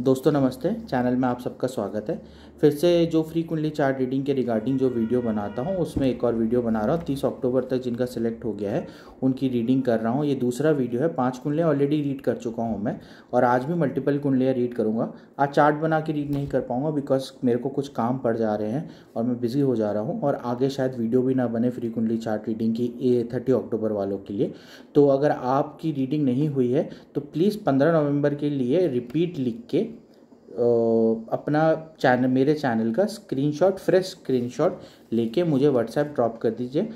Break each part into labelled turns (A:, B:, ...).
A: दोस्तों नमस्ते चैनल में आप सबका स्वागत है फिर से जो फ्रीकुंडली चार्ट रीडिंग के रिगार्डिंग जो वीडियो बनाता हूँ उसमें एक और वीडियो बना रहा हूँ तीस अक्टूबर तक जिनका सिलेक्ट हो गया है उनकी रीडिंग कर रहा हूँ ये दूसरा वीडियो है पांच कुंडलियाँ ऑलरेडी रीड कर चुका हूँ मैं और आज भी मल्टीपल कुंडलियाँ रीड करूँगा आज चार्ट बना के रीड नहीं कर पाऊँगा बिकॉज मेरे को कुछ काम पड़ जा रहे हैं और मैं बिज़ी हो जा रहा हूँ और आगे शायद वीडियो भी ना बने फ्री कुंडली चार्ट रीडिंग की ए थर्टी अक्टूबर वालों के लिए तो अगर आपकी रीडिंग नहीं हुई है तो प्लीज़ पंद्रह नवम्बर के लिए रिपीट लिख के अपना चैनल मेरे चैनल का स्क्रीनशॉट फ्रेश स्क्रीनशॉट लेके मुझे व्हाट्सएप ड्रॉप कर दीजिए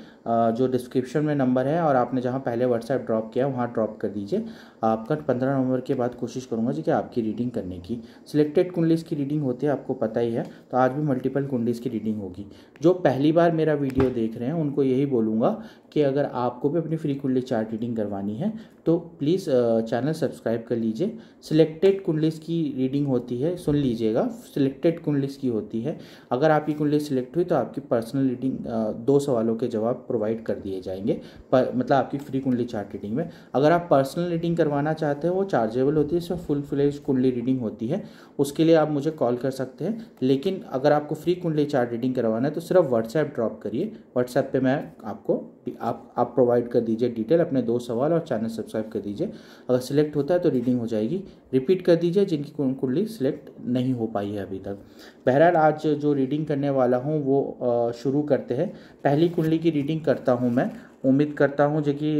A: जो डिस्क्रिप्शन में नंबर है और आपने जहाँ पहले व्हाट्सएप ड्रॉप किया वहाँ ड्रॉप कर दीजिए आपका पंद्रह नवंबर के बाद कोशिश करूँगा जी कि आपकी रीडिंग करने की सिलेक्टेड कुंडलीस की रीडिंग होती है आपको पता ही है तो आज भी मल्टीपल कुंडलीस की रीडिंग होगी जो पहली बार मेरा वीडियो देख रहे हैं उनको यही बोलूँगा कि अगर आपको भी अपनी फ्री कुंडली चार्ट रीडिंग करवानी है तो प्लीज़ चैनल सब्सक्राइब कर लीजिए सिलेक्टेड कुंडलीस की रीडिंग होती है सुन लीजिएगा सिलेक्टेड कुंडलीस की होती है अगर आपकी कुंडली सिलेक्ट हुई तो आपकी पर्सन पर्सनल रीडिंग दो सवालों के जवाब प्रोवाइड कर दिए जाएंगे पर मतलब आपकी फ्री कुंडली चार्ट रीडिंग में अगर आप पर्सनल रीडिंग करवाना चाहते हैं वो चार्जेबल होती है इसमें फुल फ्लेज कुंडली रीडिंग होती है उसके लिए आप मुझे कॉल कर सकते हैं लेकिन अगर आपको फ्री कुंडली चार्ट रीडिंग करवाना है तो सिर्फ व्हाट्सएप ड्रॉप करिए व्हाट्सएप पर मैं आपको आप आप प्रोवाइड कर दीजिए डिटेल अपने दो सवाल और चैनल सब्सक्राइब कर दीजिए अगर सिलेक्ट होता है तो रीडिंग हो जाएगी रिपीट कर दीजिए जिनकी कुंडली सिलेक्ट नहीं हो पाई है अभी तक बहरहाल आज जो रीडिंग करने वाला हूँ वो शुरू करते हैं पहली कुंडली की रीडिंग करता हूँ मैं उम्मीद करता हूँ जो कि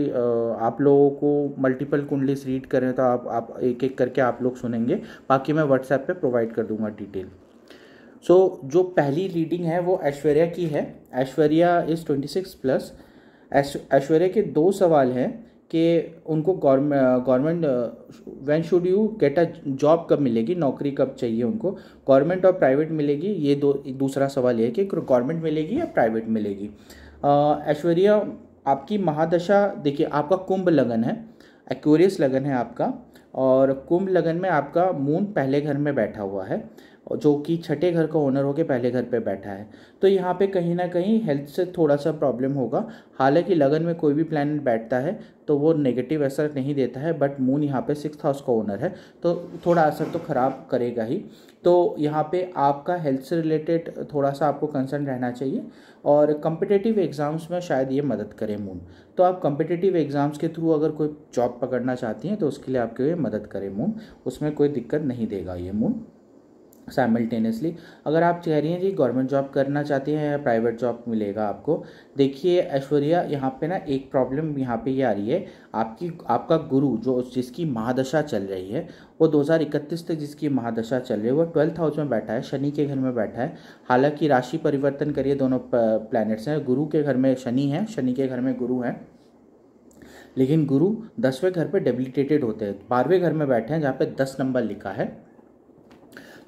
A: आप लोगों को मल्टीपल कुंडलीस रीड करें तो आप आप एक एक करके आप लोग सुनेंगे बाकी मैं व्हाट्सएप पे प्रोवाइड कर दूंगा डिटेल सो so, जो पहली रीडिंग है वो ऐश्वर्या की है Aishwarya is twenty six plus Aishwarya के दो सवाल हैं कि उनको government when should you get a job कब मिलेगी नौकरी कब चाहिए उनको गवर्नमेंट और प्राइवेट मिलेगी ये दो दूसरा सवाल ये है कि गवर्नमेंट मिलेगी या प्राइवेट मिलेगी ऐश्वर्या आपकी महादशा देखिए आपका कुंभ लगन है एक्वेरियस लगन है आपका और कुंभ लगन में आपका मून पहले घर में बैठा हुआ है जो कि छठे घर का ओनर होकर पहले घर पे बैठा है तो यहाँ पे कहीं ना कहीं हेल्थ से थोड़ा सा प्रॉब्लम होगा हालांकि लगन में कोई भी प्लानट बैठता है तो वो नेगेटिव असर नहीं देता है बट मून यहाँ पे सिक्स हाउस का ओनर है तो थोड़ा असर तो ख़राब करेगा ही तो यहाँ पे आपका हेल्थ से रिलेटेड थोड़ा सा आपको कंसर्न रहना चाहिए और कम्पिटेटिव एग्ज़ाम्स में शायद ये मदद करे मून तो आप कम्पिटेटिव एग्ज़ाम्स के थ्रू अगर कोई जॉब पकड़ना चाहती हैं तो उसके लिए आपके मदद करे मून उसमें कोई दिक्कत नहीं देगा ये मून साइमल्टेनियसली अगर आप कह रही हैं जी गवर्नमेंट जॉब करना चाहते हैं या प्राइवेट जॉब मिलेगा आपको देखिए ऐश्वर्या यहाँ पे ना एक प्रॉब्लम यहाँ पे ये आ रही है आपकी आपका गुरु जो जिसकी महादशा चल रही है वो 2031 तक जिसकी महादशा चल रही है वो ट्वेल्थ हाउस में बैठा है शनि के घर में बैठा है हालांकि राशि परिवर्तन करिए दोनों प्लानट्स हैं गुरु के घर में शनि है शनि के घर में गुरु हैं लेकिन गुरु दसवें घर पे डेबिलिटेटेड होते हैं बारहवें घर में बैठे हैं जहाँ पे दस नंबर लिखा है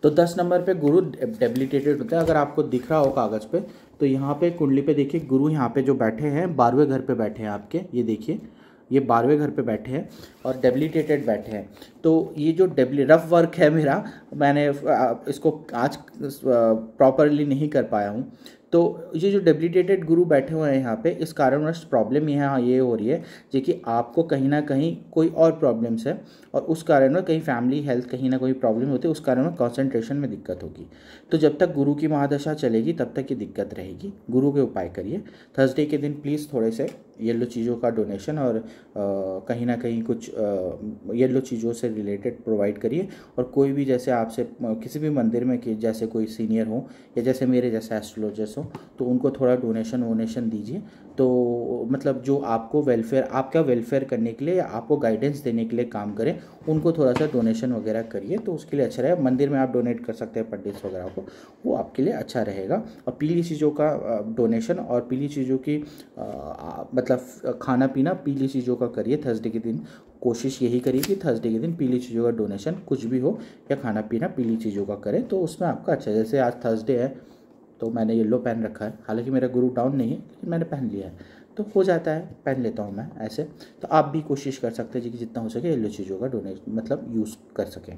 A: तो दस नंबर पे गुरु डेबिलिटेटेड होता है अगर आपको दिख रहा हो कागज़ पे तो यहाँ पे कुंडली पे देखिए गुरु यहाँ पे जो बैठे हैं बारहवें घर पे बैठे हैं आपके ये देखिए ये बारहवें घर पे बैठे हैं और डेबिलिटेटेड बैठे हैं तो ये जो डेबली रफ वर्क है मेरा मैंने इसको आज प्रॉपरली नहीं कर पाया हूँ तो ये जो डेबिलिटेटेड गुरु बैठे हुए हैं यहाँ पे इस कारणवश प्रॉब्लम यहाँ ये हो रही है जो कि आपको कहीं ना कहीं कोई और प्रॉब्लम्स है और उस कारण में कहीं फैमिली हेल्थ कहीं ना कहीं प्रॉब्लम होती है उस कारण में कॉन्सेंट्रेशन में दिक्कत होगी तो जब तक गुरु की महादशा चलेगी तब तक ये दिक्कत रहेगी गुरु के उपाय करिए थर्सडे के दिन प्लीज़ थोड़े से येलो चीज़ों का डोनेशन और कहीं ना कहीं कुछ येलो चीज़ों से रिलेटेड प्रोवाइड करिए और कोई भी जैसे आपसे किसी भी मंदिर में कि जैसे कोई सीनियर हो या जैसे मेरे जैसे एस्ट्रोलॉजर्स हो तो उनको थोड़ा डोनेशन वोनेशन दीजिए तो मतलब जो आपको वेलफेयर आपका वेलफेयर करने के लिए या आपको गाइडेंस देने के लिए काम करें उनको थोड़ा सा डोनेशन वगैरह करिए तो उसके लिए अच्छा रहेगा मंदिर में आप डोनेट कर सकते हैं पंडित वगैरह को वो आपके लिए अच्छा रहेगा और पीली चीज़ों का डोनेशन और पीली चीज़ों की मतलब मतलब खाना पीना पीली चीज़ों का करिए थर्सडे के दिन कोशिश यही करिए कि थर्सडे के दिन पीली चीज़ों का डोनेशन कुछ भी हो या खाना पीना पीली चीज़ों का करें तो उसमें आपका अच्छा जैसे आज थर्सडे है तो मैंने येल्लो पहन रखा है हालांकि मेरा गुरु डाउन नहीं है लेकिन मैंने पहन लिया है तो हो जाता है पहन लेता हूँ मैं ऐसे तो आप भी कोशिश कर सकते हैं कि जितना हो सके येल्लो चीज़ों का डोनेट मतलब यूज़ कर सकें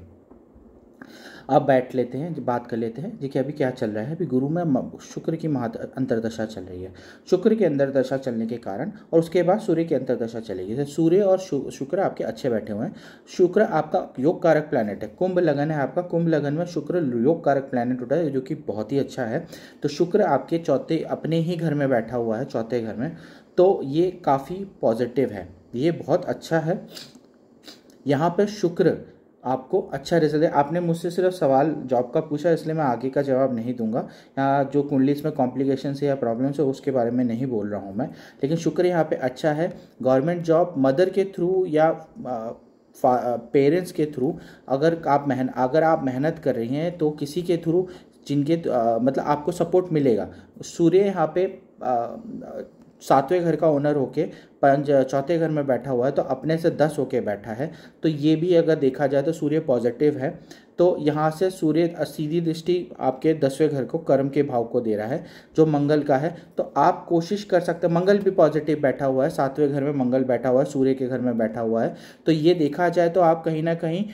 A: अब बैठ लेते हैं बात कर लेते हैं देखिए अभी क्या चल रहा है अभी गुरु में शुक्र की महा अंतरदशा चल रही है शुक्र की अंतरदशा चलने के कारण और उसके बाद सूर्य की अंतरदशा चलेगी जैसे सूर्य और शुक्र आपके अच्छे बैठे हुए हैं शुक्र आपका योग कारक प्लानट है कुंभ लगन है आपका कुंभ लगन में शुक्र योग कारक प्लानट होता है जो कि बहुत ही अच्छा है तो शुक्र आपके चौथे अपने ही घर में बैठा हुआ है चौथे घर में तो ये काफ़ी पॉजिटिव है ये बहुत अच्छा है यहाँ पर शुक्र आपको अच्छा रिजल्ट है आपने मुझसे सिर्फ सवाल जॉब का पूछा इसलिए मैं आगे का जवाब नहीं दूंगा या जो कुंडली इसमें कॉम्प्लिकेशन है या प्रॉब्लम्स है उसके बारे में नहीं बोल रहा हूँ मैं लेकिन शुक्र यहाँ पे अच्छा है गवर्नमेंट जॉब मदर के थ्रू या पेरेंट्स के थ्रू अगर आप मेहन अगर आप मेहनत कर रही हैं तो किसी के थ्रू जिनके आ, मतलब आपको सपोर्ट मिलेगा सूर्य यहाँ पे आ, सातवें घर का ओनर होके पंच चौथे घर में बैठा हुआ है तो अपने से दस होके बैठा है तो ये भी अगर देखा जाए तो सूर्य पॉजिटिव है तो यहाँ से सूर्य सीधी दृष्टि आपके दसवें घर को कर्म के भाव को दे रहा है जो मंगल का है तो आप कोशिश कर सकते हैं मंगल भी पॉजिटिव बैठा हुआ है सातवें घर में मंगल बैठा हुआ है सूर्य के घर में बैठा हुआ है तो ये देखा जाए तो आप कहीं ना कहीं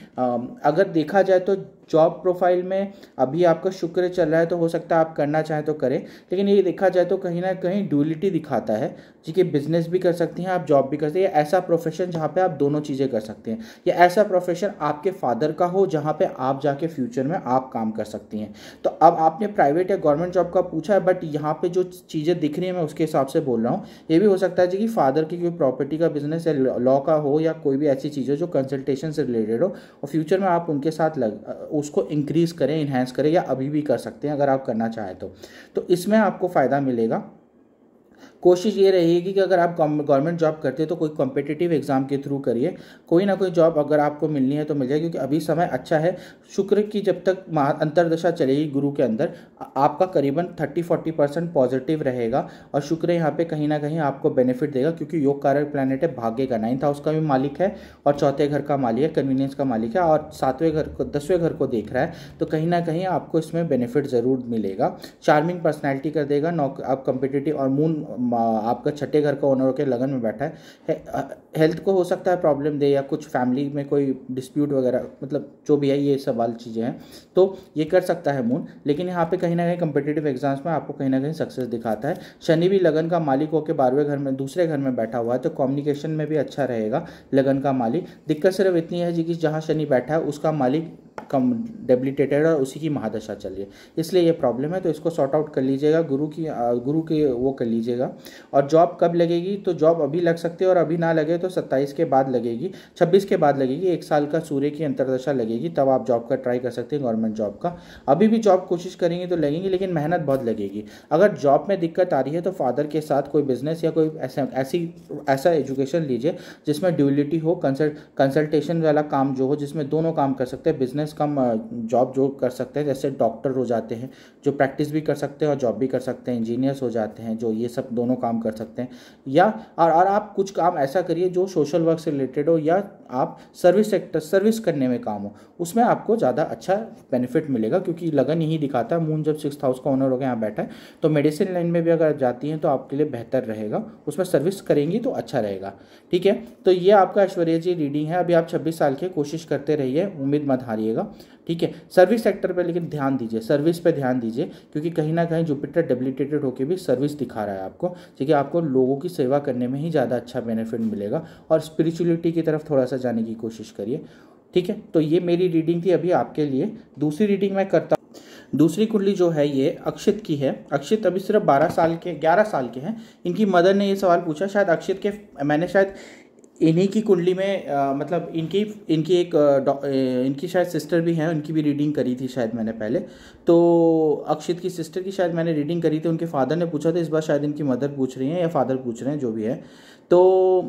A: अगर देखा जाए तो जॉब प्रोफाइल में अभी आपका शुक्र चल रहा है तो हो सकता है आप करना चाहें तो करें लेकिन ये देखा जाए तो कहीं ना कहीं डुअलिटी दिखाता है ठीक है बिजनेस भी कर सकती हैं आप जॉब भी कर सकते हैं ऐसा प्रोफेशन जहाँ पे आप दोनों चीज़ें कर सकते हैं या ऐसा प्रोफेशन आपके फादर का हो जहाँ पे आप जाके फ्यूचर में आप काम कर सकती हैं तो अब आपने प्राइवेट या गवर्नमेंट जॉब का पूछा है बट यहाँ पे जो चीज़ें दिख रही हैं मैं उसके हिसाब से बोल रहा हूँ ये भी हो सकता है जी कि फादर की कोई प्रॉपर्टी का बिजनेस या लॉ का हो या कोई भी ऐसी चीज़ हो जो कंसल्टेशन से रिलेटेड हो और फ्यूचर में आप उनके साथ लग उसको इंक्रीज़ करें इन्हेंस करें या अभी भी कर सकते हैं अगर आप करना चाहें तो, तो इसमें आपको फ़ायदा मिलेगा कोशिश ये रहेगी कि अगर आप गवर्नमेंट जॉब करते हैं तो कोई कॉम्पिटिटिव एग्ज़ाम के थ्रू करिए कोई ना कोई जॉब अगर आपको मिलनी है तो मिल जाएगी क्योंकि अभी समय अच्छा है शुक्र की जब तक अंतरदशा चलेगी गुरु के अंदर आपका करीबन थर्टी फोर्टी परसेंट पॉजिटिव रहेगा और शुक्र यहाँ पे कहीं ना कहीं आपको बेनिफिट देगा क्योंकि योग कारक प्लानट है भाग्य का नाइन्थ हाउस का भी मालिक है और चौथे घर का मालिक है कन्वीनियंस का मालिक है और सातवें घर को दसवें घर को देख रहा है तो कहीं ना कहीं आपको इसमें बेनिफिट ज़रूर मिलेगा चार्मिंग पर्सनैलिटी कर देगा नौ आप कॉम्पिटेटिव और मून आपका छठे घर का ओनर होकर लगन में बैठा है हेल्थ को हो सकता है प्रॉब्लम दे या कुछ फैमिली में कोई डिस्प्यूट वगैरह मतलब जो भी है ये सवाल चीज़ें हैं तो ये कर सकता है मून लेकिन यहाँ पे कहीं ना कहीं कंपिटेटिव एग्जाम्स में आपको कहीं ना कहीं सक्सेस दिखाता है शनि भी लगन का मालिक होकर बारहवें घर में दूसरे घर में बैठा हुआ है तो कम्युनिकेशन में भी अच्छा रहेगा लगन का मालिक दिक्कत सिर्फ इतनी है जी कि जहाँ शनि बैठा है उसका मालिक कम डेबिलिटेटेड और उसी की महादशा चल रही है इसलिए ये प्रॉब्लम है तो इसको सॉर्ट आउट कर लीजिएगा गुरु की गुरु के वो कर लीजिएगा और जॉब कब लगेगी तो जॉब अभी लग सकती है और अभी ना लगे तो सत्ताईस के बाद लगेगी छब्बीस के बाद लगेगी एक साल का सूर्य की अंतरदशा लगेगी तब आप जॉब का ट्राई कर सकते हैं गवर्नमेंट जॉब का अभी भी जॉब कोशिश करेंगे तो लगेंगी लेकिन मेहनत बहुत लगेगी अगर जॉब में दिक्कत आ रही है तो फादर के साथ कोई बिजनेस या कोई ऐसा ऐसी ऐसा एजुकेशन लीजिए जिसमें ड्यूलिटी हो कंसल्टेशन वाला काम जो हो जिसमें दोनों काम कर सकते हैं बिजनेस एक्सपीरियंस कम जॉब जो कर सकते हैं जैसे डॉक्टर हो जाते हैं जो प्रैक्टिस भी कर सकते हैं और जॉब भी कर सकते हैं इंजीनियर्स हो जाते हैं जो ये सब दोनों काम कर सकते हैं या और, और आप कुछ काम ऐसा करिए जो सोशल वर्क से रिलेटेड हो या आप सर्विस सेक्टर सर्विस करने में काम हो उसमें आपको ज़्यादा अच्छा बेनिफिट मिलेगा क्योंकि लगन यही दिखाता है मून जब सिक्स हाउस का ओनर हो गया यहाँ बैठा है तो मेडिसिन लाइन में भी अगर जाती हैं तो आपके लिए बेहतर रहेगा उसमें सर्विस करेंगी तो अच्छा रहेगा ठीक है तो ये आपका ऐश्वर्या जी रीडिंग है अभी आप छब्बीस साल के कोशिश करते रहिए उम्मीद मत हारिएगा रहेगा ठीक है सर्विस सेक्टर पे लेकिन ध्यान दीजिए सर्विस पे ध्यान दीजिए क्योंकि कहीं ना कहीं जुपिटर डेबिलिटेटेड होकर भी सर्विस दिखा रहा है आपको ठीक है आपको लोगों की सेवा करने में ही ज़्यादा अच्छा बेनिफिट मिलेगा और स्पिरिचुअलिटी की तरफ थोड़ा सा जाने की कोशिश करिए ठीक है तो ये मेरी रीडिंग थी अभी आपके लिए दूसरी रीडिंग मैं करता दूसरी कुंडली जो है ये अक्षित की है अक्षित अभी सिर्फ 12 साल के 11 साल के हैं इनकी मदर ने ये सवाल पूछा शायद अक्षित के मैंने शायद इन्हीं की कुंडली में आ, मतलब इनकी इनकी एक इनकी शायद सिस्टर भी हैं उनकी भी रीडिंग करी थी शायद मैंने पहले तो अक्षित की सिस्टर की शायद मैंने रीडिंग करी थी उनके फादर ने पूछा था इस बार शायद इनकी मदर पूछ रही हैं या फादर पूछ रहे हैं जो भी है तो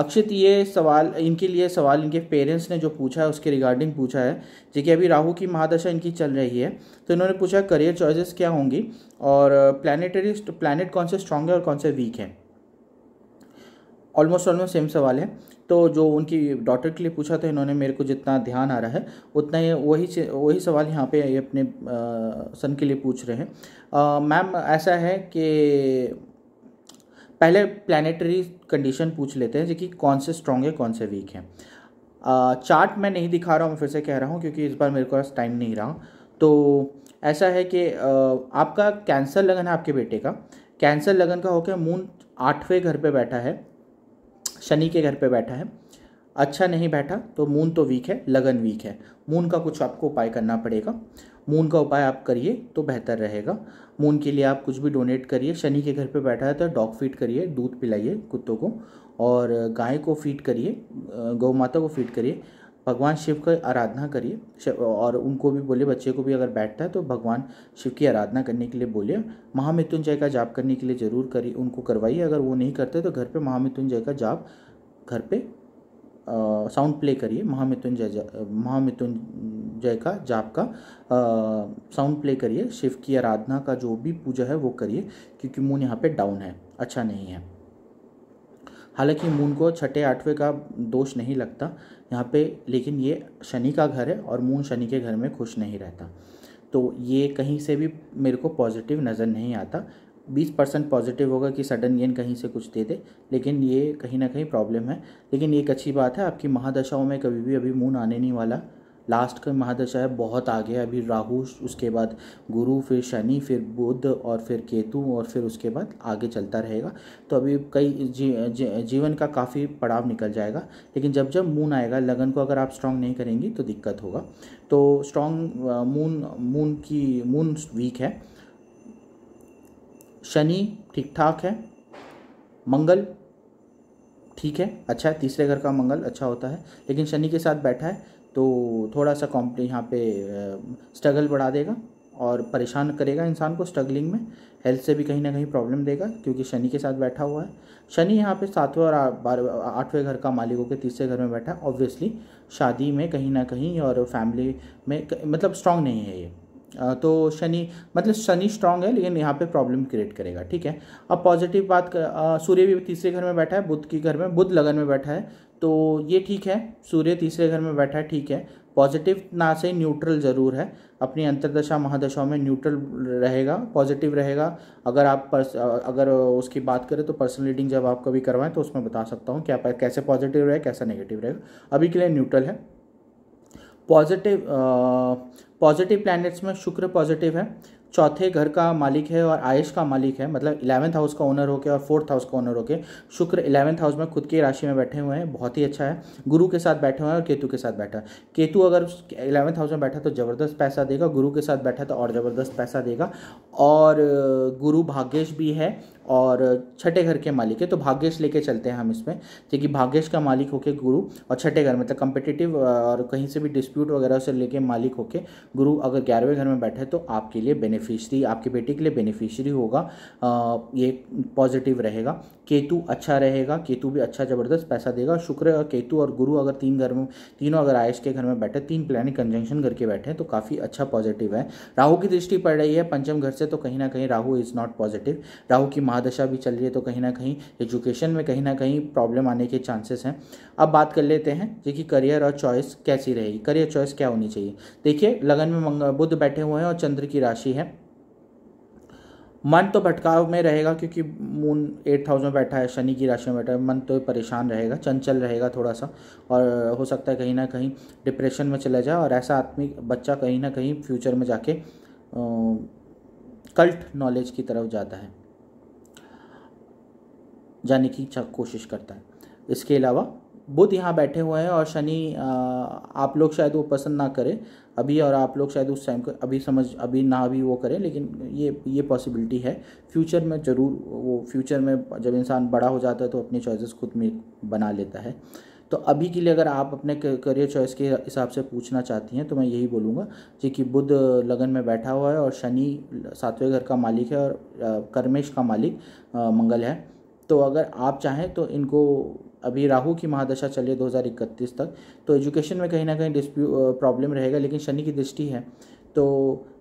A: अक्षित ये सवाल इनके लिए सवाल इनके पेरेंट्स ने जो पूछा है उसके रिगार्डिंग पूछा है जो कि अभी राहु की महादशा इनकी चल रही है तो इन्होंने पूछा करियर चॉइसेस क्या होंगी और प्लानिटरी प्लानट कौन से स्ट्रॉन्ग है और कौन से वीक हैं ऑलमोस्ट ऑलमोस्ट सेम सवाल है तो जो उनकी डॉटर के लिए पूछा था इन्होंने मेरे को जितना ध्यान आ रहा है उतना ही वही वही सवाल यहाँ पे ये अपने सन के लिए पूछ रहे हैं मैम ऐसा है कि पहले प्लानिटरी कंडीशन पूछ लेते हैं कि कौन से स्ट्रॉन्ग है कौन से वीक है चार्ट मैं नहीं दिखा रहा हूँ फिर से कह रहा हूँ क्योंकि इस बार मेरे पास टाइम नहीं रहा तो ऐसा है कि आपका कैंसर लगन है आपके बेटे का कैंसर लगन का होकर मून आठवें घर पे बैठा है शनि के घर पे बैठा है अच्छा नहीं बैठा तो मून तो वीक है लगन वीक है मून का कुछ आपको उपाय करना पड़ेगा मून का उपाय आप करिए तो बेहतर रहेगा मून के लिए आप कुछ भी डोनेट करिए शनि के घर पे बैठा है तो डॉग फीड करिए दूध पिलाइए कुत्तों को और गाय को फीड करिए गौ माता को फीड करिए भगवान शिव की आराधना करिए और उनको भी बोले बच्चे को भी अगर बैठता है तो भगवान शिव की आराधना करने के लिए बोलिए महामृत्युंजय का जाप करने के लिए ज़रूर करिए उनको करवाइए अगर वो नहीं करते तो घर पे महामृत्युंजय का जाप घर पे साउंड प्ले करिए महामृत्युंजय महामृत्युंजय का जाप का साउंड प्ले करिए शिव की आराधना का जो भी पूजा है वो करिए क्योंकि मून यहाँ पर डाउन है अच्छा नहीं है हालांकि मून को छठे आठवें का दोष नहीं लगता यहाँ पे लेकिन ये शनि का घर है और मून शनि के घर में खुश नहीं रहता तो ये कहीं से भी मेरे को पॉजिटिव नज़र नहीं आता बीस परसेंट पॉजिटिव होगा कि सडन गेन कहीं से कुछ दे दे लेकिन ये कहीं ना कहीं प्रॉब्लम है लेकिन एक अच्छी बात है आपकी महादशाओं में कभी भी अभी मून आने नहीं वाला लास्ट का महादशा है बहुत आगे अभी राहु उसके बाद गुरु फिर शनि फिर बुध और फिर केतु और फिर उसके बाद आगे चलता रहेगा तो अभी कई जी, जी, जीवन का काफ़ी पड़ाव निकल जाएगा लेकिन जब जब मून आएगा लगन को अगर आप स्ट्रांग नहीं करेंगी तो दिक्कत होगा तो स्ट्रांग मून मून की मून वीक है शनि ठीक ठाक है मंगल ठीक है अच्छा है तीसरे घर का मंगल अच्छा होता है लेकिन शनि के साथ बैठा है तो थोड़ा सा कॉम्प्ले यहाँ पे स्ट्रगल बढ़ा देगा और परेशान करेगा इंसान को स्ट्रगलिंग में हेल्थ से भी कहीं ना कहीं प्रॉब्लम देगा क्योंकि शनि के साथ बैठा हुआ है शनि यहाँ पे सातवें और आठवें घर का मालिक होकर तीसरे घर में बैठा है ऑब्वियसली शादी में कहीं ना कहीं और फैमिली में मतलब स्ट्रांग नहीं है ये तो शनि मतलब शनि स्ट्रांग है लेकिन यहाँ पे प्रॉब्लम क्रिएट करेगा ठीक है अब पॉजिटिव बात सूर्य भी तीसरे घर में बैठा है बुद्ध के घर में बुद्ध लगन में बैठा है तो ये ठीक है सूर्य तीसरे घर में बैठा है ठीक है पॉजिटिव ना से न्यूट्रल ज़रूर है अपनी अंतरदशा महादशाओं में न्यूट्रल रहेगा पॉजिटिव रहेगा अगर आप पर्स अगर उसकी बात करें तो पर्सनल रीडिंग जब आप कभी करवाएं तो उसमें बता सकता हूँ क्या कैसे पॉजिटिव रहे कैसा नेगेटिव रहेगा अभी के लिए न्यूट्रल है पॉजिटिव पॉजिटिव प्लैनेट्स में शुक्र पॉजिटिव है चौथे घर का मालिक है और आयुष का मालिक है मतलब इलेवंथ हाउस का ओनर होके और फोर्थ हाउस का ओनर होके शुक्र इलेवंथ हाउस में खुद की राशि में बैठे हुए हैं बहुत ही अच्छा है गुरु के साथ बैठे हुए हैं और केतु के साथ बैठा केतु अगर इलेवंथ हाउस में बैठा तो ज़बरदस्त पैसा देगा गुरु के साथ बैठा तो और ज़बरदस्त पैसा देगा और गुरु भाग्यश भी है और छठे घर के मालिक है तो भाग्यश लेके चलते हैं हम इसमें क्योंकि भाग्यश का मालिक होके गुरु और छठे घर मतलब कंपिटेटिव और कहीं से भी डिस्प्यूट वगैरह से लेके मालिक होके गुरु अगर ग्यारहवें घर में बैठे तो आपके लिए बेनिफिशरी आपकी बेटी के लिए बेनिफिशरी होगा ये पॉजिटिव रहेगा केतु अच्छा रहेगा केतु भी अच्छा ज़बरदस्त पैसा देगा शुक्र केतु और गुरु अगर तीन घर में तीनों अगर आयुष के घर में बैठे तीन प्लानिंग कंजंक्शन करके बैठे तो काफ़ी अच्छा पॉजिटिव है राहु की दृष्टि पड़ रही है पंचम घर से तो कहीं ना कहीं Rahu is not positive Rahu की महादशा भी चल रही है तो कहीं ना कहीं एजुकेशन में कहीं ना कहीं प्रॉब्लम आने के चांसेस हैं अब बात कर लेते हैं जो कि करियर और चॉइस कैसी रहेगी करियर चॉइस क्या होनी चाहिए देखिए लगन में बुद्ध बैठे हुए हैं और चंद्र की राशि है मन तो भटकाव में रहेगा क्योंकि मून एट थाउजेंड बैठा है शनि की राशि में बैठा है मन तो परेशान रहेगा चंचल रहेगा थोड़ा सा और हो सकता है कहीं ना कहीं डिप्रेशन में चला जाए और ऐसा आदमी बच्चा कहीं ना कहीं फ्यूचर में जाके कल्ट नॉलेज की तरफ जाता है जाने की कोशिश करता है इसके अलावा बुध यहाँ बैठे हुए हैं और शनि आप लोग शायद वो पसंद ना करें अभी और आप लोग शायद उस टाइम को अभी समझ अभी ना भी वो करें लेकिन ये ये पॉसिबिलिटी है फ्यूचर में ज़रूर वो फ्यूचर में जब इंसान बड़ा हो जाता है तो अपनी चॉइसेस खुद में बना लेता है तो अभी के लिए अगर आप अपने करियर चॉइस के हिसाब से पूछना चाहती हैं तो मैं यही बोलूँगा जी कि बुध लगन में बैठा हुआ है और शनि सातवें घर का मालिक है और कर्मेश का मालिक मंगल है तो अगर आप चाहें तो इनको अभी राहु की महादशा चलिए इकतीस तक तो एजुकेशन में कहीं ना कहीं डिस्प्यू प्रॉब्लम रहेगा लेकिन शनि की दृष्टि है तो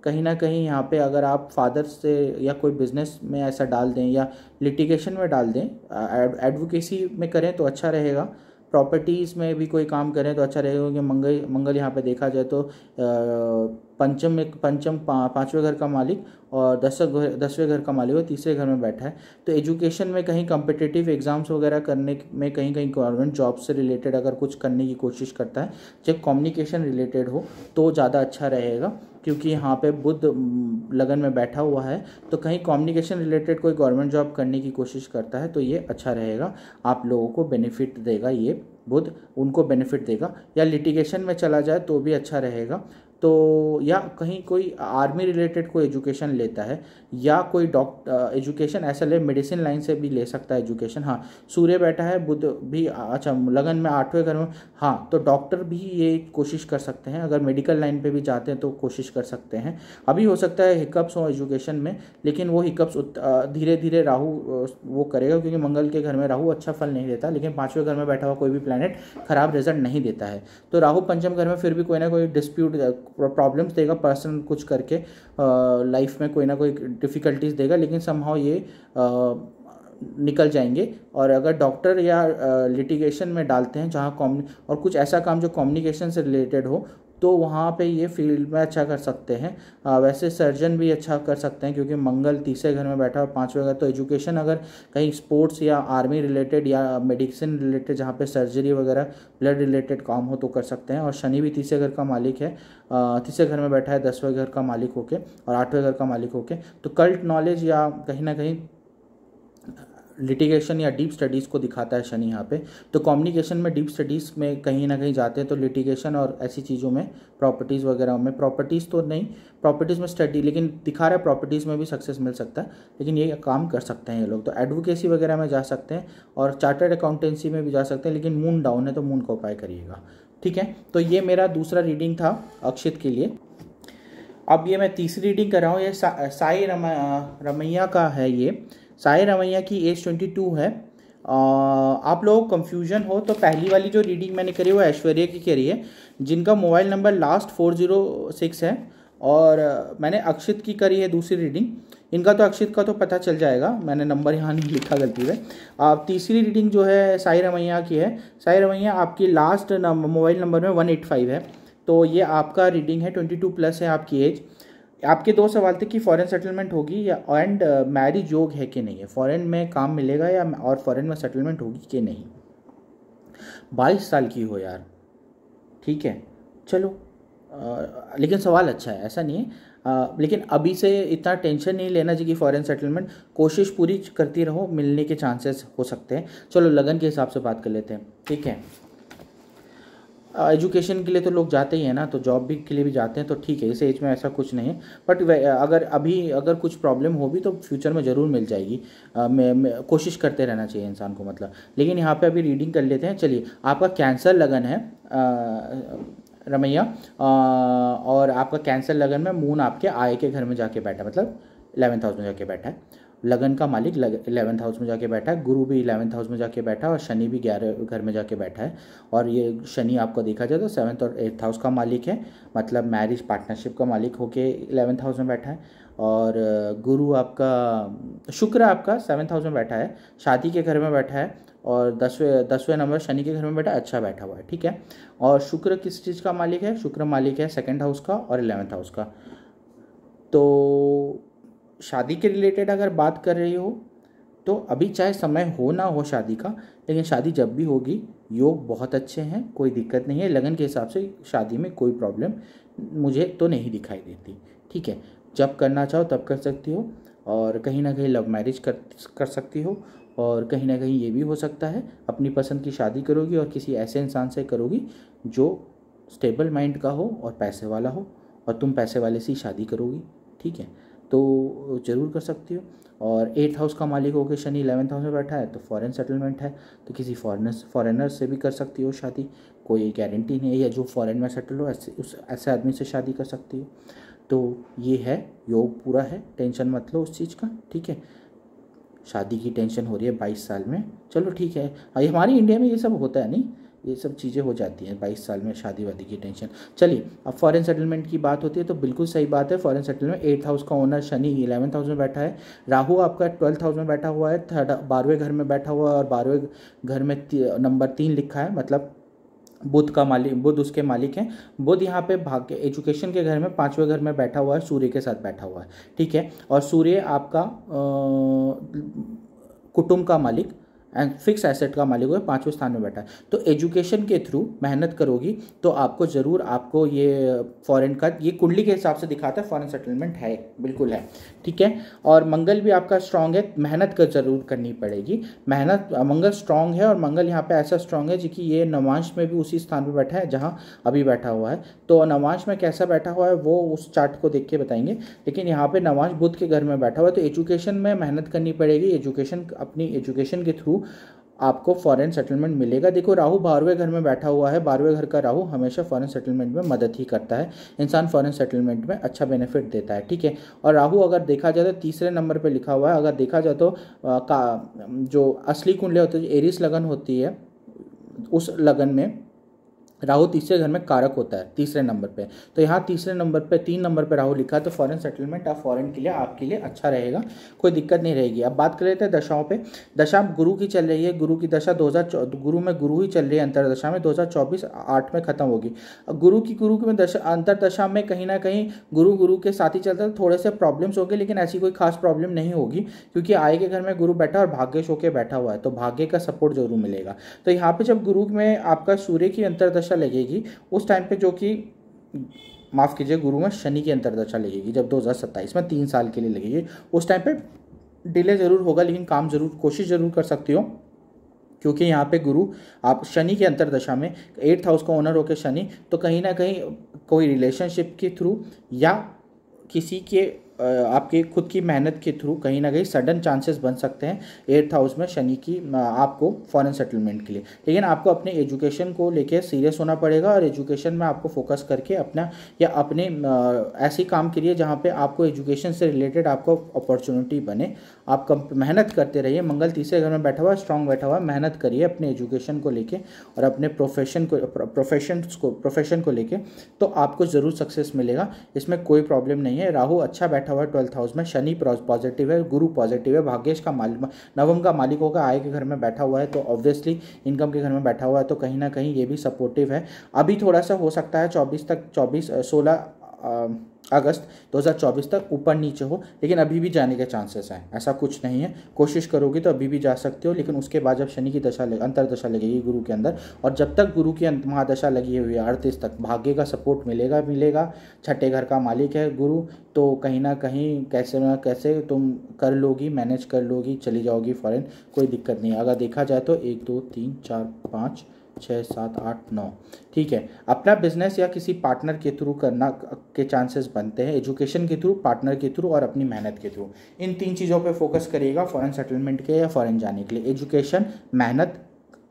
A: कहीं ना कहीं यहाँ पे अगर आप फादर से या कोई बिजनेस में ऐसा डाल दें या लिटिगेशन में डाल दें एडवोकेसी में करें तो अच्छा रहेगा प्रॉपर्टीज़ में भी कोई काम करें तो अच्छा रहेगा क्योंकि मंगल मंगल यहाँ पे देखा जाए तो पंचम में पंचम पा, पाँचवें घर का मालिक और दस घर दसवें घर का मालिक और तीसरे घर में बैठा है तो एजुकेशन में कहीं कम्पिटिटिव एग्ज़ाम्स वगैरह करने में कहीं कहीं गवर्नमेंट जॉब से रिलेटेड अगर कुछ करने की कोशिश करता है जब कम्युनिकेशन रिलेटेड हो तो ज़्यादा अच्छा रहेगा क्योंकि यहाँ पे बुद्ध लगन में बैठा हुआ है तो कहीं कम्युनिकेशन रिलेटेड कोई गवर्नमेंट जॉब करने की कोशिश करता है तो ये अच्छा रहेगा आप लोगों को बेनिफिट देगा ये बुद्ध उनको बेनिफिट देगा या लिटिगेशन में चला जाए तो भी अच्छा रहेगा तो या कहीं कोई आर्मी रिलेटेड कोई एजुकेशन लेता है या कोई डॉक्ट एजुकेशन ऐसा ले मेडिसिन लाइन से भी ले सकता है एजुकेशन हाँ सूर्य बैठा है बुद्ध भी अच्छा लगन में आठवें घर में हाँ तो डॉक्टर भी ये कोशिश कर सकते हैं अगर मेडिकल लाइन पे भी जाते हैं तो कोशिश कर सकते हैं अभी हो सकता है हिकअप्स हो एजुकेशन में लेकिन वो हिकअप्स धीरे धीरे राहु वो करेगा क्योंकि मंगल के घर में राहु अच्छा फल नहीं देता लेकिन पाँचवें घर में बैठा हुआ कोई भी प्लानट खराब रिजल्ट नहीं देता है तो राहु पंचम घर में फिर भी कोई ना कोई डिस्प्यूट प्रॉब्लम्स देगा पर्सनल कुछ करके लाइफ में कोई ना कोई डिफ़िकल्टीज देगा लेकिन समहाउ ये निकल जाएंगे और अगर डॉक्टर या लिटिगेशन में डालते हैं जहाँ कॉम और कुछ ऐसा काम जो कम्युनिकेशन से रिलेटेड हो तो वहाँ पे ये फील्ड में अच्छा कर सकते हैं आ, वैसे सर्जन भी अच्छा कर सकते हैं क्योंकि मंगल तीसरे घर में बैठा और पाँचवें घर तो एजुकेशन अगर कहीं स्पोर्ट्स या आर्मी रिलेटेड या मेडिसिन रिलेटेड जहाँ पे सर्जरी वगैरह ब्लड रिलेटेड काम हो तो कर सकते हैं और शनि भी तीसरे घर का मालिक है तीसरे घर में बैठा है दसवें घर का मालिक होके और आठवें घर का मालिक होके तो कल्ट नॉलेज या कहीं ना कहीं लिटिगेशन या डीप स्टडीज़ को दिखाता है शनि यहाँ पे तो कम्युनिकेशन में डीप स्टडीज़ में कहीं ना कहीं जाते हैं तो लिटिगेशन और ऐसी चीज़ों में प्रॉपर्टीज़ वगैरह में प्रॉपर्टीज़ तो नहीं प्रॉपर्टीज़ में स्टडी लेकिन दिखा रहा है प्रॉपर्टीज़ में भी सक्सेस मिल सकता है लेकिन ये काम कर सकते हैं ये लोग तो एडवोकेसी वगैरह में जा सकते हैं और चार्टर्ड अकाउंटेंसी में भी जा सकते हैं लेकिन मून डाउन है तो मून का उपाय करिएगा ठीक है तो ये मेरा दूसरा रीडिंग था अक्षित के लिए अब ये मैं तीसरी रीडिंग कर रहा हूँ ये सा, साई रम रमैया का है ये साई रवैया की एज ट्वेंटी टू है आ, आप लोगों को कंफ्यूजन हो तो पहली वाली जो रीडिंग मैंने करी वो ऐश्वर्या की करी है जिनका mobile number last four zero six है और मैंने अक्षित की करी है दूसरी रीडिंग इनका तो अक्षित का तो पता चल जाएगा मैंने नंबर यहाँ नहीं लिखा गलती में आप तीसरी रीडिंग जो है साई रमैया की है साई रमैया आपकी लास्ट मोबाइल नंबर में वन एट फाइव है तो ये आपका रीडिंग है ट्वेंटी टू प्लस है आपकी एज आपके दो सवाल थे कि फॉरेन सेटलमेंट होगी या एंड मैरिज uh, योग है कि नहीं है फॉरेन में काम मिलेगा या और फॉरेन में सेटलमेंट होगी कि नहीं बाईस साल की हो यार ठीक है चलो आ, लेकिन सवाल अच्छा है ऐसा नहीं है आ, लेकिन अभी से इतना टेंशन नहीं लेना चाहिए कि फॉरेन सेटलमेंट कोशिश पूरी करती रहो मिलने के चांसेस हो सकते हैं चलो लगन के हिसाब से बात कर लेते हैं ठीक है एजुकेशन uh, के लिए तो लोग जाते ही हैं ना तो जॉब भी के लिए भी जाते हैं तो ठीक है इस एज में ऐसा कुछ नहीं है बट uh, अगर अभी अगर कुछ प्रॉब्लम हो भी तो फ्यूचर में ज़रूर मिल जाएगी आ, uh, मैं, मैं कोशिश करते रहना चाहिए इंसान को मतलब लेकिन यहाँ पे अभी रीडिंग कर लेते हैं चलिए आपका कैंसर लगन है रमैया और आपका कैंसर लगन में मून आपके आय के घर में जाके बैठा मतलब इलेवेंथ हाउस में जाके बैठा है लगन का मालिक इलेवंथ हाउस में जाके बैठा है गुरु भी इलेवंथ हाउस में जाके बैठा है और शनि भी ग्यारह घर में जाके बैठा है और ये शनि आपको देखा जाए तो सेवन्थ और एट्थ हाउस का मालिक है मतलब मैरिज पार्टनरशिप का मालिक होके इलेवंथ हाउस में बैठा है और गुरु आपका शुक्र आपका सेवन्थ हाउस में बैठा है शादी के घर में बैठा है और दसवें दसवें नंबर शनि के घर में बैठा अच्छा बैठा हुआ है ठीक है और शुक्र किस चीज़ का मालिक है शुक्र मालिक है सेकेंड हाउस का और इलेवंथ हाउस का तो शादी के रिलेटेड अगर बात कर रही हो तो अभी चाहे समय हो ना हो शादी का लेकिन शादी जब भी होगी योग बहुत अच्छे हैं कोई दिक्कत नहीं है लगन के हिसाब से शादी में कोई प्रॉब्लम मुझे तो नहीं दिखाई देती ठीक है जब करना चाहो तब कर सकती हो और कहीं ना कहीं लव मैरिज कर कर सकती हो और कहीं ना कहीं ये भी हो सकता है अपनी पसंद की शादी करोगी और किसी ऐसे इंसान से करोगी जो स्टेबल माइंड का हो और पैसे वाला हो और तुम पैसे वाले से ही शादी करोगी ठीक है तो ज़रूर कर सकती हो और एट्थ हाउस का मालिक हो के शनि इलेवंथ हाउस में बैठा है तो फॉरेन सेटलमेंट है तो किसी फॉरनर फॉरेनर से भी कर सकती हो शादी कोई गारंटी नहीं है या जो फॉरेन में सेटल हो ऐसे उस ऐसे आदमी से शादी कर सकती हो तो ये है योग पूरा है टेंशन मत लो उस चीज़ का ठीक है शादी की टेंशन हो रही है बाईस साल में चलो ठीक है हाँ, हमारी इंडिया में ये सब होता है नहीं ये सब चीज़ें हो जाती हैं बाईस साल में शादी वादी की टेंशन चलिए अब फॉरेन सेटलमेंट की बात होती है तो बिल्कुल सही बात है फॉरेन सेटलमेंट एट्थ हाउस का ओनर शनि इलेवंथ हाउस में बैठा है राहु आपका ट्वेल्थ हाउस में बैठा हुआ है थर्ड बारहवें घर में बैठा हुआ है और बारहवें घर में नंबर तीन लिखा है मतलब बुध का मालिक बुद्ध उसके मालिक हैं बुद्ध यहाँ पे भाग्य एजुकेशन के घर में पांचवें घर में बैठा हुआ है सूर्य के साथ बैठा हुआ है ठीक है और सूर्य आपका कुटुंब का मालिक एंड फिक्स एसेट का मालिक हुआ पाँचवें स्थान में बैठा है तो एजुकेशन के थ्रू मेहनत करोगी तो आपको ज़रूर आपको ये फॉरेन का ये कुंडली के हिसाब से दिखाता है फॉरेन सेटलमेंट है बिल्कुल है ठीक है और मंगल भी आपका स्ट्रांग है मेहनत कर ज़रूर करनी पड़ेगी मेहनत मंगल स्ट्रांग है और मंगल यहाँ पर ऐसा स्ट्रांग है जो कि ये नवांश में भी उसी स्थान पर बैठा है जहाँ अभी बैठा हुआ है तो नवांश में कैसा बैठा हुआ है वो उस चार्ट को देख के बताएंगे लेकिन यहाँ पर नवांश बुद्ध के घर में बैठा हुआ है तो एजुकेशन में मेहनत करनी पड़ेगी एजुकेशन अपनी एजुकेशन के थ्रू आपको फॉरेन सेटलमेंट मिलेगा देखो राहु बारहवें घर में बैठा हुआ है बारहवें घर का राहु हमेशा फॉरेन सेटलमेंट में मदद ही करता है इंसान फॉरेन सेटलमेंट में अच्छा बेनिफिट देता है ठीक है और राहु अगर देखा जाए तो तीसरे नंबर पे लिखा हुआ है अगर देखा जाए तो का जो असली कुंडली होती है एरिस लगन होती है उस लगन में राहु तीसरे घर में कारक होता है तीसरे नंबर पे तो यहाँ तीसरे नंबर पे तीन नंबर पे राहु लिखा तो फॉरेन सेटलमेंट आप फॉरेन के लिए आपके लिए अच्छा रहेगा कोई दिक्कत नहीं रहेगी अब बात कर लेते हैं दशाओं पे दशा गुरु की चल रही है गुरु की दशा दो गुरु में गुरु ही चल रही है अंतरदशा में चौबीस आठ में खत्म होगी गुरु की गुरु की में दशा अंतरदशा में कहीं ना कहीं गुरु गुरु के साथ ही चलता तो थोड़े से प्रॉब्लम्स होंगे लेकिन ऐसी कोई खास प्रॉब्लम नहीं होगी क्योंकि आय के घर में गुरु बैठा और भाग्य शो के बैठा हुआ है तो भाग्य का सपोर्ट जरूर मिलेगा तो यहाँ पर जब गुरु में आपका सूर्य की अंतरदशा दशा लगेगी उस टाइम पे जो कि माफ़ कीजिए गुरु में शनि की अंतरदशा लगेगी जब 2027 में तीन साल के लिए लगेगी उस टाइम पे डिले ज़रूर होगा लेकिन काम ज़रूर कोशिश ज़रूर कर सकती हो क्योंकि यहाँ पे गुरु आप शनि की अंतरदशा में एट्थ हाउस का ओनर होकर शनि तो कहीं ना कहीं कोई रिलेशनशिप के थ्रू या किसी के आपके खुद की मेहनत के थ्रू कहीं ना कहीं सडन चांसेस बन सकते हैं एट्थ हाउस में शनि की आपको फॉरेन सेटलमेंट के लिए लेकिन आपको अपने एजुकेशन को लेके सीरियस होना पड़ेगा और एजुकेशन में आपको फोकस करके अपना या अपने ऐसे काम के लिए जहाँ पे आपको एजुकेशन से रिलेटेड आपको अपॉर्चुनिटी बने आप कम मेहनत करते रहिए मंगल तीसरे घर में बैठा हुआ स्ट्रांग बैठा हुआ मेहनत करिए अपने एजुकेशन को लेके और अपने प्रोफेशन को प्रोफेशन को प्रोफेशन को लेके तो आपको ज़रूर सक्सेस मिलेगा इसमें कोई प्रॉब्लम नहीं है राहु अच्छा बैठा बैठा हुआ है ट्वेल्थ हाउस में शनि पॉजिटिव है गुरु पॉजिटिव है भाग्यश का मालिक नवम का मालिक होगा आय के घर में बैठा हुआ है तो ऑब्वियसली इनकम के घर में बैठा हुआ है तो कहीं ना कहीं ये भी सपोर्टिव है अभी थोड़ा सा हो सकता है चौबीस तक चौबीस सोलह अगस्त 2024 तक ऊपर नीचे हो लेकिन अभी भी जाने के चांसेस हैं ऐसा कुछ नहीं है कोशिश करोगे तो अभी भी जा सकते हो लेकिन उसके बाद जब शनि की दशा लगे अंतर दशा लगेगी गुरु के अंदर और जब तक गुरु की महादशा लगी हुई है अड़तीस तक भाग्य का सपोर्ट मिलेगा मिलेगा छठे घर का मालिक है गुरु तो कहीं ना कहीं कैसे ना कैसे तुम कर लोगी मैनेज कर लोगी चली जाओगी फॉरेन कोई दिक्कत नहीं अगर देखा जाए तो एक दो तीन चार पाँच छः सात आठ नौ ठीक है अपना बिजनेस या किसी पार्टनर के थ्रू करना के चांसेस बनते हैं एजुकेशन के थ्रू पार्टनर के थ्रू और अपनी मेहनत के थ्रू इन तीन चीज़ों पे फोकस करिएगा फॉरेन सेटलमेंट के या फॉरेन जाने के लिए एजुकेशन मेहनत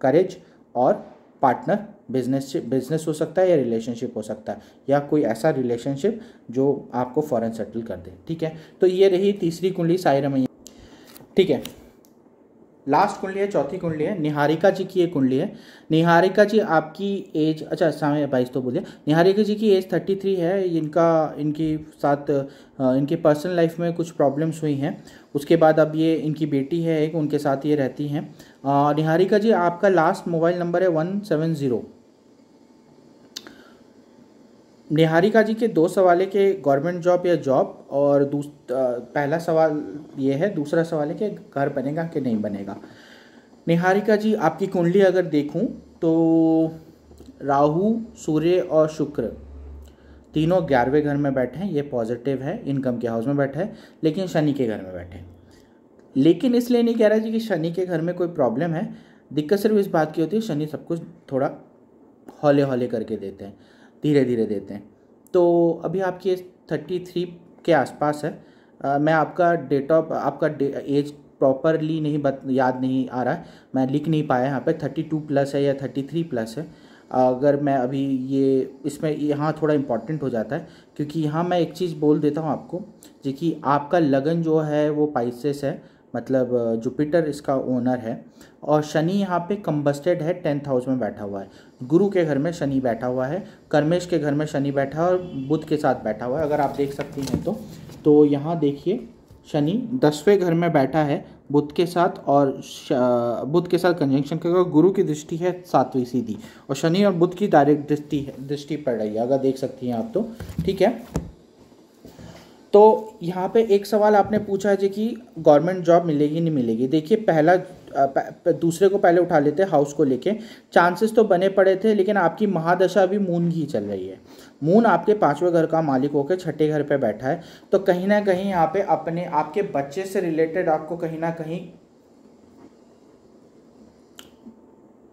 A: करेज और पार्टनर बिजनेस बिजनेस हो सकता है या रिलेशनशिप हो सकता है या कोई ऐसा रिलेशनशिप जो आपको फॉरन सेटल कर दे ठीक है तो ये रही तीसरी कुंडली साई रमैया ठीक है लास्ट कुंडली है चौथी कुंडली है निहारिका जी की ये कुंडली है निहारिका जी आपकी एज अच्छा समय बाईस तो बोलिए निहारिका जी की एज थर्टी थ्री है इनका इनके साथ इनके पर्सनल लाइफ में कुछ प्रॉब्लम्स हुई हैं उसके बाद अब ये इनकी बेटी है एक उनके साथ ये रहती हैं निहारिका जी आपका लास्ट मोबाइल नंबर है one seven zero Niharika ji के दो सवाल है कि गवर्नमेंट जॉब या जॉब और दूस पहला सवाल ये है दूसरा सवाल है कि घर बनेगा कि नहीं बनेगा निहारिका जी आपकी कुंडली अगर देखूं तो राहु सूर्य और शुक्र तीनों ग्यारहवें घर में बैठे हैं ये पॉजिटिव है इनकम के हाउस में बैठे हैं लेकिन शनि के घर में बैठे हैं लेकिन इसलिए नहीं कह रहा जी कि शनि के घर में कोई प्रॉब्लम है दिक्कत सिर्फ इस बात की होती है शनि सब कुछ थोड़ा हौले हौले करके देते हैं धीरे धीरे देते हैं तो अभी आपकी एज थर्टी थ्री के आसपास है आ, मैं आपका डेट ऑफ आपका एज प्रॉपरली नहीं बत याद नहीं आ रहा है मैं लिख नहीं पाया यहाँ पे थर्टी टू प्लस है या थर्टी थ्री प्लस है अगर मैं अभी ये इसमें यहाँ थोड़ा इम्पॉर्टेंट हो जाता है क्योंकि यहाँ मैं एक चीज़ बोल देता हूँ आपको जो कि आपका लगन जो है वो पाइसेस है मतलब जुपिटर इसका ओनर है और शनि यहाँ पे कम्बस्टेड है टेंथ हाउस में बैठा हुआ है गुरु के घर में शनि बैठा हुआ है कर्मेश के घर में शनि बैठा है और बुद्ध के साथ बैठा हुआ है अगर आप देख सकती हैं तो तो यहाँ देखिए शनि दसवें घर में बैठा है बुद्ध के साथ और बुद्ध के साथ कंजंक्शन करके गुरु की दृष्टि है सातवीं सीधी और शनि और बुद्ध की डायरेक्ट दृष्टि है दृष्टि पड़ रही है अगर देख सकती हैं आप तो ठीक है तो यहाँ पे एक सवाल आपने पूछा है कि गवर्नमेंट जॉब मिलेगी नहीं मिलेगी देखिए पहला दूसरे को पहले उठा लेते हैं हाउस को लेके चांसेस तो बने पड़े थे लेकिन आपकी महादशा अभी मून की चल रही है मून आपके पांचवें घर का मालिक होकर छठे घर पे बैठा है तो कहीं ना कहीं यहाँ पे अपने आपके बच्चे से रिलेटेड आपको कहीं ना कहीं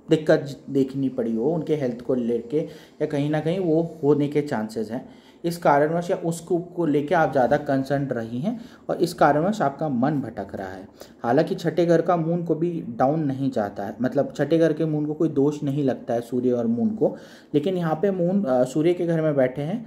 A: दिक्कत देखनी पड़ी हो उनके हेल्थ को लेकर या कहीं ना कहीं वो होने के चांसेस हैं इस कारणवश या उस कूप को लेकर आप ज़्यादा कंसर्न रही हैं और इस कारणवश आपका मन भटक रहा है हालांकि छठे घर का मून को भी डाउन नहीं जाता है मतलब छठे घर के मून को कोई दोष नहीं लगता है सूर्य और मून को लेकिन यहाँ पे मून सूर्य के घर में बैठे हैं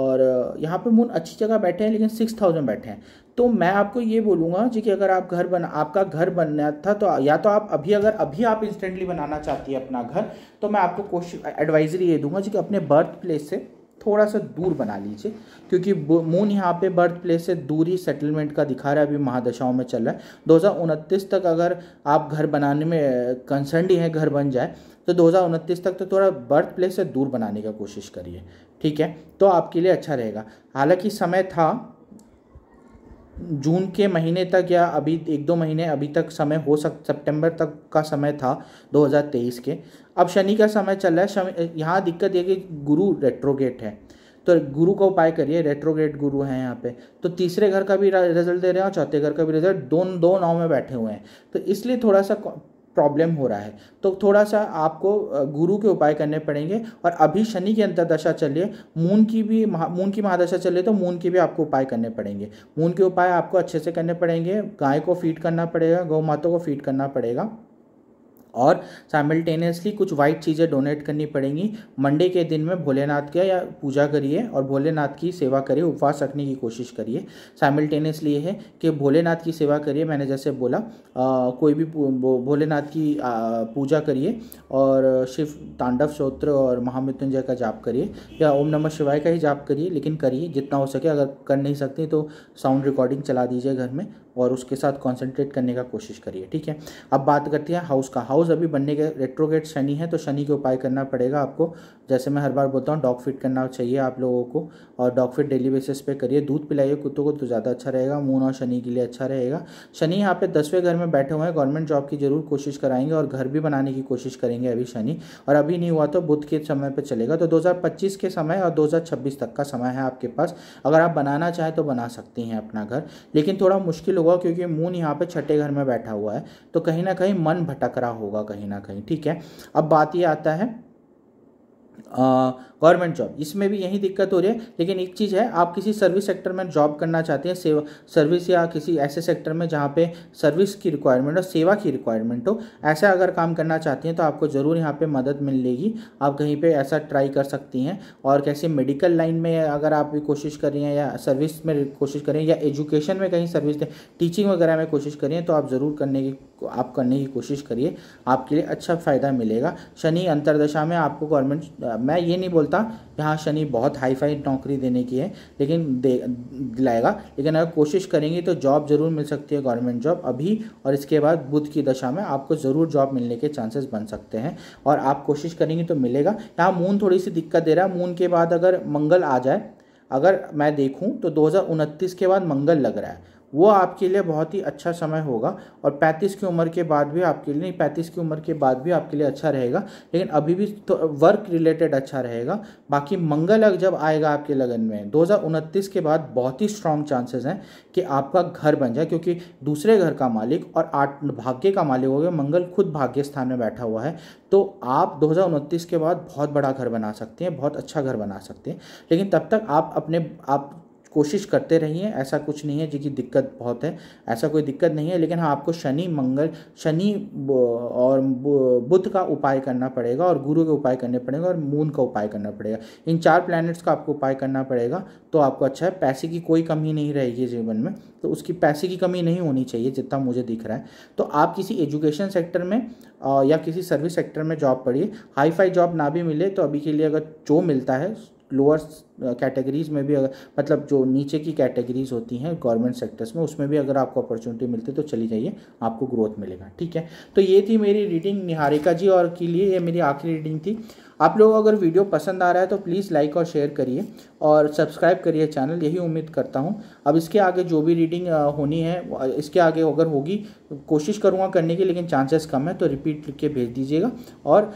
A: और यहाँ पे मून अच्छी जगह बैठे हैं लेकिन सिक्स थाउजेंड बैठे हैं तो मैं आपको ये बोलूँगा जी कि अगर आप घर बना आपका घर बनना था तो या तो आप अभी अगर अभी आप इंस्टेंटली बनाना चाहती है अपना घर तो मैं आपको कोशिश एडवाइजरी ये दूंगा जी कि अपने बर्थ प्लेस से थोड़ा सा दूर बना लीजिए क्योंकि मून यहाँ पे बर्थ प्लेस से दूरी सेटलमेंट का दिखा रहा है अभी महादशाओं में चल रहा है दो तक अगर आप घर बनाने में कंसर्न ही हैं घर बन जाए तो दो तक तो थोड़ा बर्थ प्लेस से दूर बनाने का कोशिश करिए ठीक है तो आपके लिए अच्छा रहेगा हालांकि समय था जून के महीने तक या अभी एक दो महीने अभी तक समय हो सक सितंबर तक का समय था 2023 के अब शनि का समय चल रहा है यहाँ दिक्कत यह कि गुरु रेट्रोगेट है तो गुरु का उपाय करिए रेट्रोगेट गुरु हैं यहाँ पे तो तीसरे घर का भी रिजल्ट दे रहे हैं और चौथे घर का भी रिजल्ट दोनों दो नाव में बैठे हुए हैं तो इसलिए थोड़ा सा प्रॉब्लम हो रहा है तो थोड़ा सा आपको गुरु के उपाय करने पड़ेंगे और अभी शनि की अंतरदशा चलिए मून की भी मून की महादशा चलिए तो मून के भी आपको उपाय करने पड़ेंगे मून के उपाय आपको अच्छे से करने पड़ेंगे गाय को फीड करना पड़ेगा गौ माता को फीड करना पड़ेगा और साइमल्टेनियसली कुछ वाइट चीज़ें डोनेट करनी पड़ेंगी मंडे के दिन में भोलेनाथ का या पूजा करिए और भोलेनाथ की सेवा करिए उपवास रखने की कोशिश करिए साइमल्टेनियसली है कि भोलेनाथ की सेवा करिए मैंने जैसे बोला आ, कोई भी भोलेनाथ की आ, पूजा करिए और शिव तांडव स्त्रोत्र और महामृत्युंजय का जाप करिए या ओम नमः शिवाय का ही जाप करिए लेकिन करिए जितना हो सके अगर कर नहीं सकते तो साउंड रिकॉर्डिंग चला दीजिए घर में और उसके साथ कॉन्सेंट्रेट करने का कोशिश करिए ठीक है अब बात करते हैं हाउस का हाउस अभी बनने के रेट्रोगेट शनि है तो शनि के उपाय करना पड़ेगा आपको जैसे मैं हर बार बोलता हूँ डॉग फिट करना चाहिए आप लोगों को और डॉग फिट डेली बेसिस पे करिए दूध पिलाइए कुत्तों को तो ज़्यादा अच्छा रहेगा मून और शनि के लिए अच्छा रहेगा शनि यहाँ पे दसवें घर में बैठे हुए हैं गवर्नमेंट जॉब की जरूर कोशिश कराएंगे और घर भी बनाने की कोशिश करेंगे अभी शनि और अभी नहीं हुआ तो बुध के समय पर चलेगा तो दो के समय और दो तक का समय है आपके पास अगर आप बनाना चाहें तो बना सकती हैं अपना घर लेकिन थोड़ा मुश्किल होगा क्योंकि मून यहाँ पर छठे घर में बैठा हुआ है तो कहीं ना कहीं मन भटक रहा होगा कहीं ना कहीं ठीक है अब बात ये आता है 啊。गवर्नमेंट जॉब इसमें भी यही दिक्कत हो रही है लेकिन एक चीज़ है आप किसी सर्विस सेक्टर में जॉब करना चाहते हैं सेवा सर्विस या किसी ऐसे सेक्टर में जहाँ पे सर्विस की रिक्वायरमेंट हो सेवा की रिक्वायरमेंट हो ऐसा अगर काम करना चाहती हैं तो आपको ज़रूर यहाँ पर मदद मिलेगी आप कहीं पर ऐसा ट्राई कर सकती हैं और कैसे मेडिकल लाइन में अगर आप कोशिश कर रही हैं या सर्विस में कोशिश करें या एजुकेशन में कहीं सर्विस दें टीचिंग वगैरह में कोशिश करें तो आप ज़रूर करने की आप करने की कोशिश करिए आपके लिए अच्छा फ़ायदा मिलेगा शनि अंतरदशा में आपको गवर्नमेंट मैं ये नहीं बोलता होता यहाँ शनि बहुत हाई फाई नौकरी देने की है लेकिन दे दिलाएगा लेकिन अगर कोशिश करेंगे तो जॉब जरूर मिल सकती है गवर्नमेंट जॉब अभी और इसके बाद बुध की दशा में आपको ज़रूर जॉब मिलने के चांसेस बन सकते हैं और आप कोशिश करेंगे तो मिलेगा यहाँ मून थोड़ी सी दिक्कत दे रहा है मून के बाद अगर मंगल आ जाए अगर मैं देखूँ तो दो के बाद मंगल लग रहा है वो आपके लिए बहुत ही अच्छा समय होगा और 35 की उम्र के बाद भी आपके लिए नहीं पैंतीस की उम्र के बाद भी आपके लिए अच्छा रहेगा लेकिन अभी भी तो वर्क रिलेटेड अच्छा रहेगा बाकी मंगल जब आएगा आपके लगन में दो के बाद बहुत ही स्ट्रांग चांसेस हैं कि आपका घर बन जाए क्योंकि दूसरे घर का मालिक और आठ भाग्य का मालिक हो गया मंगल खुद भाग्य स्थान में बैठा हुआ है तो आप दो के बाद बहुत बड़ा घर बना सकते हैं बहुत अच्छा घर बना सकते हैं लेकिन तब तक आप अपने आप कोशिश करते रहिए ऐसा कुछ नहीं है की दिक्कत बहुत है ऐसा कोई दिक्कत नहीं है लेकिन हाँ आपको शनि मंगल शनि और बुध का उपाय करना पड़ेगा और गुरु के उपाय करने पड़ेंगे और मून का उपाय करना पड़ेगा इन चार प्लैनेट्स का आपको उपाय करना पड़ेगा तो आपको अच्छा है पैसे की कोई कमी नहीं रहेगी जीवन में तो उसकी पैसे की कमी नहीं होनी चाहिए जितना मुझे दिख रहा है तो आप किसी एजुकेशन सेक्टर में या किसी सर्विस सेक्टर में जॉब पढ़िए हाई फाई जॉब ना भी मिले तो अभी के लिए अगर जो मिलता है लोअर कैटेगरीज़ में भी अगर मतलब जो नीचे की कैटेगरीज़ होती हैं गवर्नमेंट सेक्टर्स में उसमें भी अगर आपको अपॉर्चुनिटी मिलती है तो चली जाइए आपको ग्रोथ मिलेगा ठीक है तो ये थी मेरी रीडिंग निहारिका जी और के लिए ये मेरी आखिरी रीडिंग थी आप लोग अगर वीडियो पसंद आ रहा है तो प्लीज़ लाइक और शेयर करिए और सब्सक्राइब करिए चैनल यही उम्मीद करता हूँ अब इसके आगे जो भी रीडिंग होनी है इसके आगे अगर होगी कोशिश करूँगा करने की लेकिन चांसेस कम है तो रिपीट लिख के भेज दीजिएगा और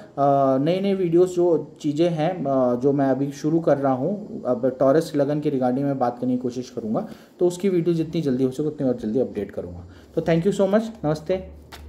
A: नए नए वीडियोस जो चीज़ें हैं जो मैं अभी शुरू कर रहा हूँ अब टॉरस लगन के रिगार्डिंग मैं बात करने की कोशिश करूँगा तो उसकी वीडियो जितनी जल्दी हो सके उतनी और जल्दी अपडेट करूँगा तो थैंक यू सो मच नमस्ते